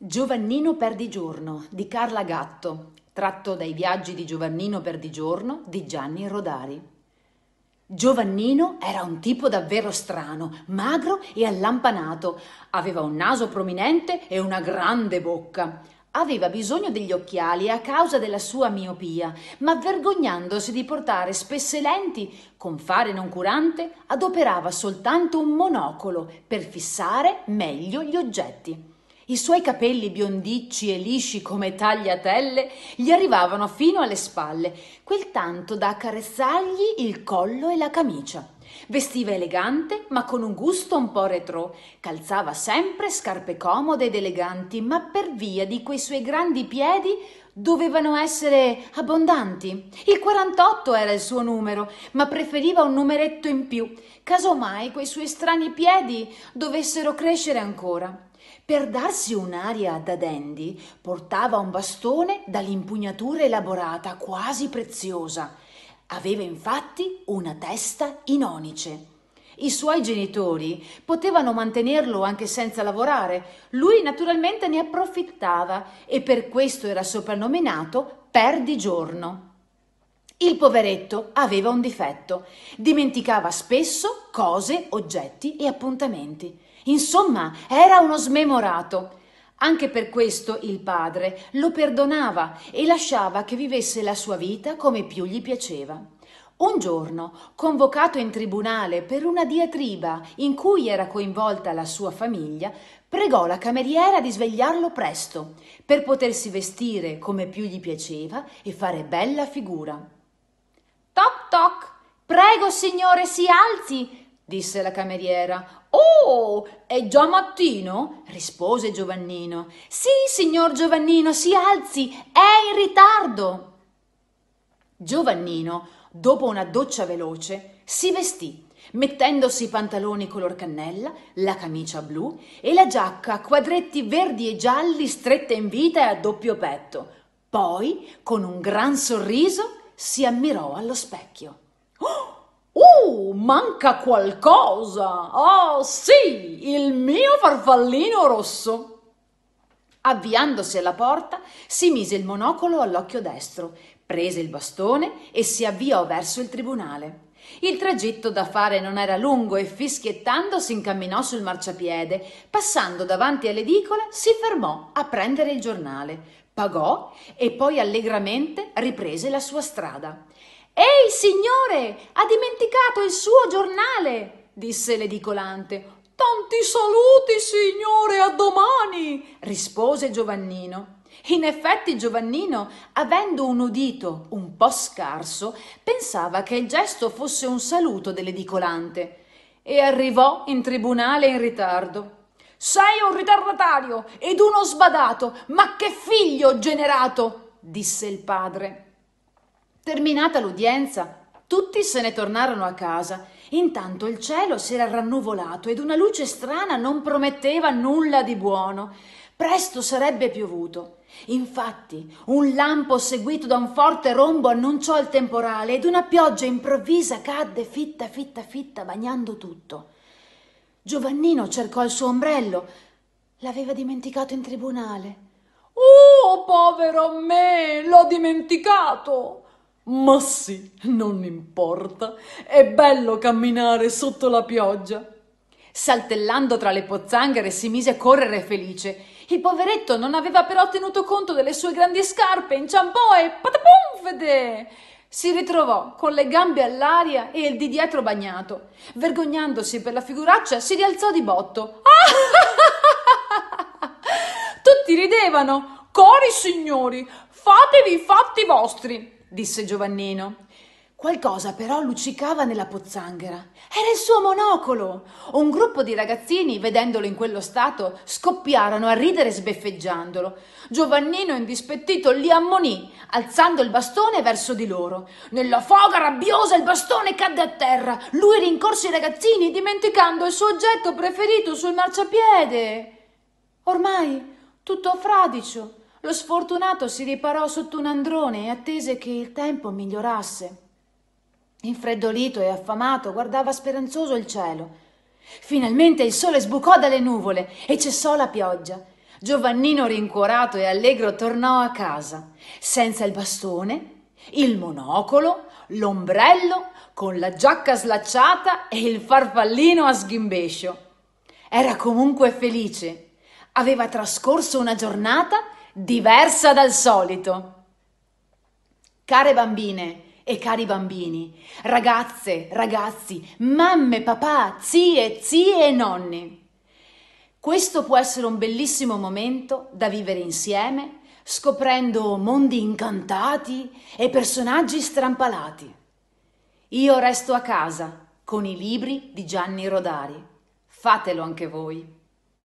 Giovannino Perdigiorno di Carla Gatto, tratto dai viaggi di Giovannino Perdigiorno di Gianni Rodari. Giovannino era un tipo davvero strano, magro e allampanato. Aveva un naso prominente e una grande bocca. Aveva bisogno degli occhiali a causa della sua miopia, ma vergognandosi di portare spesse lenti, con fare noncurante, adoperava soltanto un monocolo per fissare meglio gli oggetti. I suoi capelli biondicci e lisci come tagliatelle gli arrivavano fino alle spalle, quel tanto da accarezzargli il collo e la camicia. Vestiva elegante, ma con un gusto un po' retro. Calzava sempre scarpe comode ed eleganti, ma per via di quei suoi grandi piedi dovevano essere abbondanti. Il 48 era il suo numero, ma preferiva un numeretto in più, casomai quei suoi strani piedi dovessero crescere ancora. Per darsi un'aria da dandy, portava un bastone dall'impugnatura elaborata, quasi preziosa. Aveva infatti una testa in onice. I suoi genitori potevano mantenerlo anche senza lavorare. Lui naturalmente ne approfittava e per questo era soprannominato Perdigiorno. Il poveretto aveva un difetto, dimenticava spesso cose, oggetti e appuntamenti. Insomma, era uno smemorato. Anche per questo il padre lo perdonava e lasciava che vivesse la sua vita come più gli piaceva. Un giorno, convocato in tribunale per una diatriba in cui era coinvolta la sua famiglia, pregò la cameriera di svegliarlo presto, per potersi vestire come più gli piaceva e fare bella figura. Toc toc. Prego, signore, si alzi, disse la cameriera. Oh, è già mattino? rispose Giovannino. Sì, signor Giovannino, si alzi, è in ritardo. Giovannino, dopo una doccia veloce, si vestì, mettendosi i pantaloni color cannella, la camicia blu e la giacca a quadretti verdi e gialli stretta in vita e a doppio petto. Poi, con un gran sorriso, si ammirò allo specchio. Oh, uh, manca qualcosa! Oh, sì, il mio farfallino rosso! Avviandosi alla porta, si mise il monocolo all'occhio destro, prese il bastone e si avviò verso il tribunale. Il tragitto da fare non era lungo e fischiettando si incamminò sul marciapiede. Passando davanti all'edicola si fermò a prendere il giornale, pagò e poi allegramente riprese la sua strada. Ehi, signore, ha dimenticato il suo giornale, disse l'edicolante. Tanti saluti, signore, a domani, rispose Giovannino. In effetti Giovannino, avendo un udito un po' scarso, pensava che il gesto fosse un saluto dell'edicolante e arrivò in tribunale in ritardo. Sei un ritardatario ed uno sbadato, ma che figlio ho generato! disse il padre. Terminata l'udienza, tutti se ne tornarono a casa. Intanto il cielo si era rannuvolato ed una luce strana non prometteva nulla di buono. Presto sarebbe piovuto. Infatti, un lampo seguito da un forte rombo annunciò il temporale ed una pioggia improvvisa cadde fitta, fitta, fitta, bagnando tutto. Giovannino cercò il suo ombrello. L'aveva dimenticato in tribunale. Oh, povero me, l'ho dimenticato! Ma sì, non importa, è bello camminare sotto la pioggia. Saltellando tra le pozzanghere si mise a correre felice. Il poveretto non aveva però tenuto conto delle sue grandi scarpe, inciampò e patapumfede! Si ritrovò con le gambe all'aria e il di dietro bagnato. Vergognandosi per la figuraccia, si rialzò di botto. Tutti ridevano. Cori signori, fatevi i fatti vostri, disse Giovannino. Qualcosa però luccicava nella pozzanghera. Era il suo monocolo! Un gruppo di ragazzini, vedendolo in quello stato, scoppiarono a ridere sbeffeggiandolo. Giovannino, indispettito, li ammonì, alzando il bastone verso di loro. Nella foga rabbiosa il bastone cadde a terra. Lui rincorse i ragazzini, dimenticando il suo oggetto preferito sul marciapiede. Ormai, tutto fradicio, lo sfortunato si riparò sotto un androne e attese che il tempo migliorasse. Infreddolito e affamato, guardava speranzoso il cielo. Finalmente il sole sbucò dalle nuvole e cessò la pioggia. Giovannino rincuorato e allegro tornò a casa, senza il bastone, il monocolo, l'ombrello, con la giacca slacciata e il farfallino a sghimbescio. Era comunque felice. Aveva trascorso una giornata diversa dal solito. Care bambine, e cari bambini, ragazze, ragazzi, mamme, papà, zie, zie e nonni. Questo può essere un bellissimo momento da vivere insieme, scoprendo mondi incantati e personaggi strampalati. Io resto a casa con i libri di Gianni Rodari. Fatelo anche voi.